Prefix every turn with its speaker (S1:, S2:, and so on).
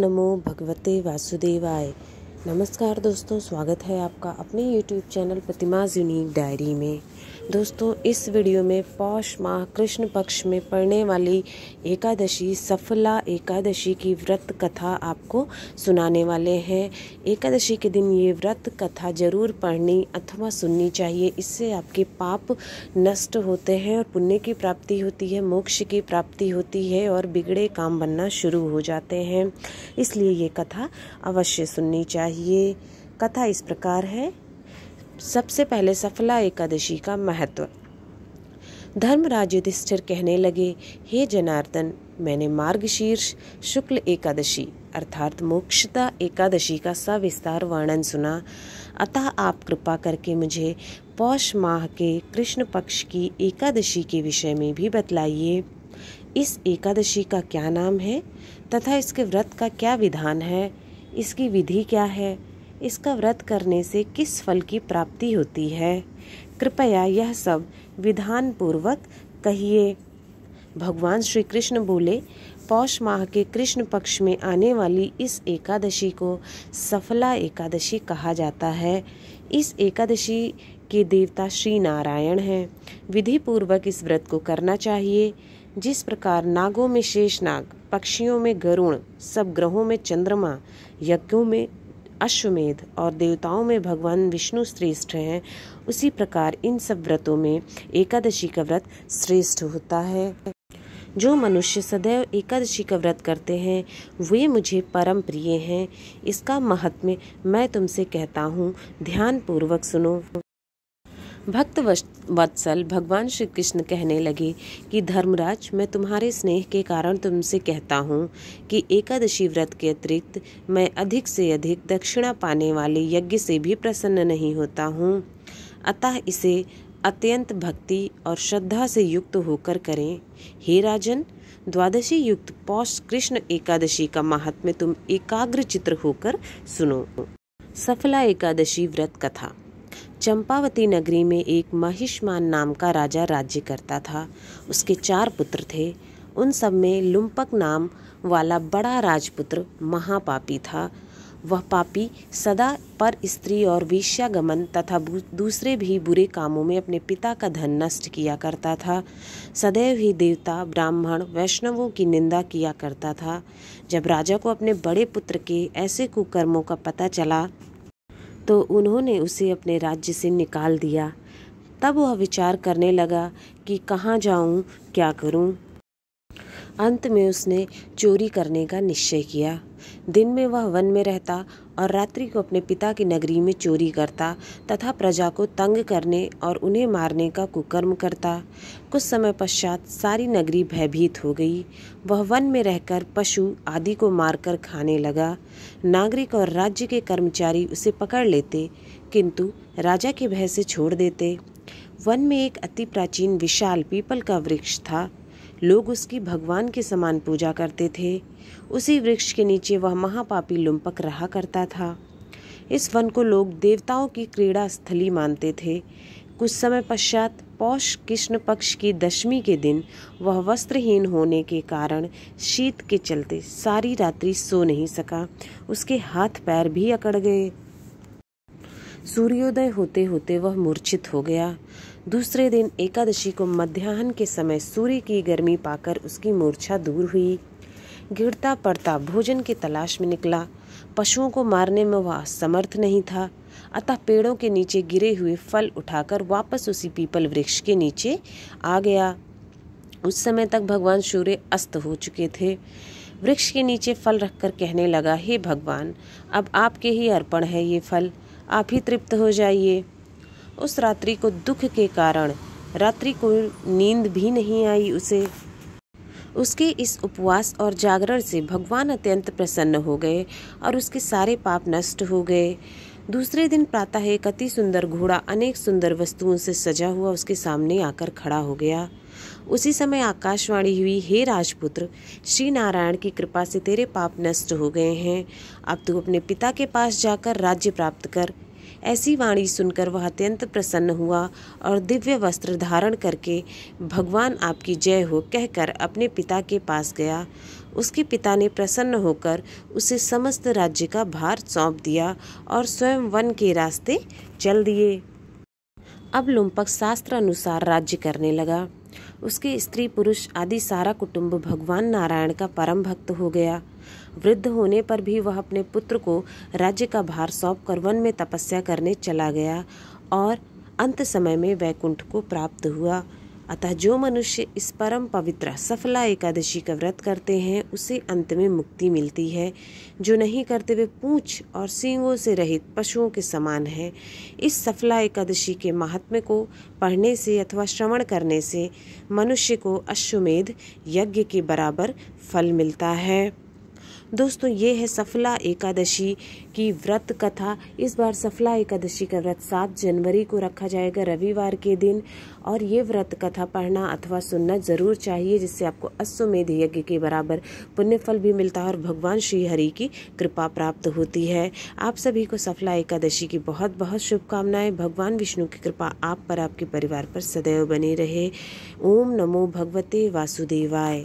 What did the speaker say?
S1: नमो भगवते वासुदेवाय नमस्कार दोस्तों स्वागत है आपका अपने YouTube channel Pratima unique diary में दोस्तों इस वीडियो में पौष माह कृष्ण पक्ष में पड़ने वाली एकादशी सफला एकादशी की व्रत कथा आपको सुनाने वाले हैं एकादशी के दिन ये व्रत कथा जरूर पढ़नी अथवा सुननी चाहिए इससे आपके पाप नष्ट होते हैं और पुण्य की प्राप्ति होती है मोक्ष की प्राप्ति होती है और बिगड़े काम बनना शुरू हो जाते हैं इसलिए ये कथा अवश्य सुननी चाहिए कथा इस प्रकार है सबसे पहले सफला एकादशी का महत्व धर्मराज युधिष्ठिर कहने लगे हे जनार्दन मैंने मार्गशीर्ष शुक्ल एकादशी अर्थात मोक्षता एकादशी का सविस्तार वर्णन सुना अतः आप कृपा करके मुझे पौष माह के कृष्ण पक्ष की एकादशी के विषय में भी बतलाइए इस एकादशी का क्या नाम है तथा इसके व्रत का क्या विधान है इसकी विधि क्या है इसका व्रत करने से किस फल की प्राप्ति होती है कृपया यह सब विधान पूर्वक कहिए भगवान श्री कृष्ण बोले पौष माह के कृष्ण पक्ष में आने वाली इस एकादशी को सफला एकादशी कहा जाता है इस एकादशी के देवता श्री नारायण हैं विधि पूर्वक इस व्रत को करना चाहिए जिस प्रकार नागों में शेषनाग पक्षियों में गरुण सब ग्रहों में चंद्रमा यज्ञों में अश्वमेध और देवताओं में भगवान विष्णु श्रेष्ठ हैं उसी प्रकार इन सब व्रतों में एकादशी का व्रत श्रेष्ठ होता है जो मनुष्य सदैव एकादशी का व्रत करते हैं वे मुझे परम प्रिय हैं इसका महत्व मैं तुमसे कहता हूँ ध्यानपूर्वक सुनो भक्त वत्सल भगवान श्री कृष्ण कहने लगे कि धर्मराज मैं तुम्हारे स्नेह के कारण तुमसे कहता हूँ कि एकादशी व्रत के अतिरिक्त मैं अधिक से अधिक दक्षिणा पाने वाले यज्ञ से भी प्रसन्न नहीं होता हूँ अतः इसे अत्यंत भक्ति और श्रद्धा से युक्त होकर करें हे राजन द्वादशी युक्त पौष कृष्ण एकादशी का महात्म्य तुम एकाग्र चित्र होकर सुनो सफला एकादशी व्रत कथा चंपावती नगरी में एक महिष्मान नाम का राजा राज्य करता था उसके चार पुत्र थे उन सब में लुम्पक नाम वाला बड़ा राजपुत्र महापापी था वह पापी सदा पर स्त्री और विष्यागमन तथा दूसरे भी बुरे कामों में अपने पिता का धन नष्ट किया करता था सदैव ही देवता ब्राह्मण वैष्णवों की निंदा किया करता था जब राजा को अपने बड़े पुत्र के ऐसे कुकर्मों का पता चला तो उन्होंने उसे अपने राज्य से निकाल दिया तब वह विचार करने लगा कि कहाँ जाऊँ क्या करूँ अंत में उसने चोरी करने का निश्चय किया दिन में वह वन में रहता और रात्रि को अपने पिता की नगरी में चोरी करता तथा प्रजा को तंग करने और उन्हें मारने का कुकर्म करता कुछ समय पश्चात सारी नगरी भयभीत हो गई वह वन में रहकर पशु आदि को मारकर खाने लगा नागरिक और राज्य के कर्मचारी उसे पकड़ लेते किंतु राजा के भय से छोड़ देते वन में एक अति प्राचीन विशाल पीपल का वृक्ष था लोग उसकी भगवान के समान पूजा करते थे उसी वृक्ष के नीचे वह महापापी लुम्पक रहा करता था इस वन को लोग देवताओं की क्रीड़ा स्थली मानते थे कुछ समय पश्चात पौष कृष्ण पक्ष की दशमी के दिन वह वस्त्रहीन होने के कारण शीत के चलते सारी रात्रि सो नहीं सका उसके हाथ पैर भी अकड़ गए सूर्योदय होते होते वह मूर्छित हो गया दूसरे दिन एकादशी को मध्याह्न के समय सूर्य की गर्मी पाकर उसकी मूर्छा दूर हुई गिरता पड़ता भोजन की तलाश में निकला पशुओं को मारने में वह समर्थ नहीं था अतः पेड़ों के नीचे गिरे हुए फल उठाकर वापस उसी पीपल वृक्ष के नीचे आ गया उस समय तक भगवान सूर्य अस्त हो चुके थे वृक्ष के नीचे फल रखकर कहने लगा हे भगवान अब आपके ही अर्पण है ये फल आप ही तृप्त हो जाइए उस रात्रि को दुख के कारण रात्रि को नींद भी नहीं आई उसे उसके इस उपवास और जागरण से भगवान अत्यंत प्रसन्न हो गए और उसके सारे पाप नष्ट हो गए दूसरे दिन प्रातः एक अति सुंदर घोड़ा अनेक सुंदर वस्तुओं से सजा हुआ उसके सामने आकर खड़ा हो गया उसी समय आकाशवाणी हुई हे राजपुत्र श्री नारायण की कृपा से तेरे पाप नष्ट हो गए हैं अब तू अपने पिता के पास जाकर राज्य प्राप्त कर ऐसी वाणी सुनकर वह अत्यंत प्रसन्न हुआ और दिव्य वस्त्र धारण करके भगवान आपकी जय हो कहकर अपने पिता के पास गया उसके पिता ने प्रसन्न होकर उसे समस्त राज्य का भार सौंप दिया और स्वयं वन के रास्ते चल दिए अब लुम्पक शास्त्र अनुसार राज्य करने लगा उसके स्त्री पुरुष आदि सारा कुटुंब भगवान नारायण का परम भक्त हो गया वृद्ध होने पर भी वह अपने पुत्र को राज्य का भार सौंप कर वन में तपस्या करने चला गया और अंत समय में वैकुंठ को प्राप्त हुआ अतः जो मनुष्य इस परम पवित्र सफला एकादशी का व्रत करते हैं उसे अंत में मुक्ति मिलती है जो नहीं करते वे पूछ और सींगों से रहित पशुओं के समान है इस सफला एकादशी के महात्म्य को पढ़ने से अथवा श्रवण करने से मनुष्य को अश्वमेध यज्ञ के बराबर फल मिलता है दोस्तों ये है सफला एकादशी की व्रत कथा इस बार सफला एकादशी का व्रत सात जनवरी को रखा जाएगा रविवार के दिन और ये व्रत कथा पढ़ना अथवा सुनना ज़रूर चाहिए जिससे आपको अश्वमेध यज्ञ के बराबर पुण्यफल भी मिलता है और भगवान श्री हरि की कृपा प्राप्त होती है आप सभी को सफला एकादशी की बहुत बहुत शुभकामनाएं भगवान विष्णु की कृपा आप पर आपके परिवार पर सदैव बनी रहे ओम नमो भगवते वासुदेवाय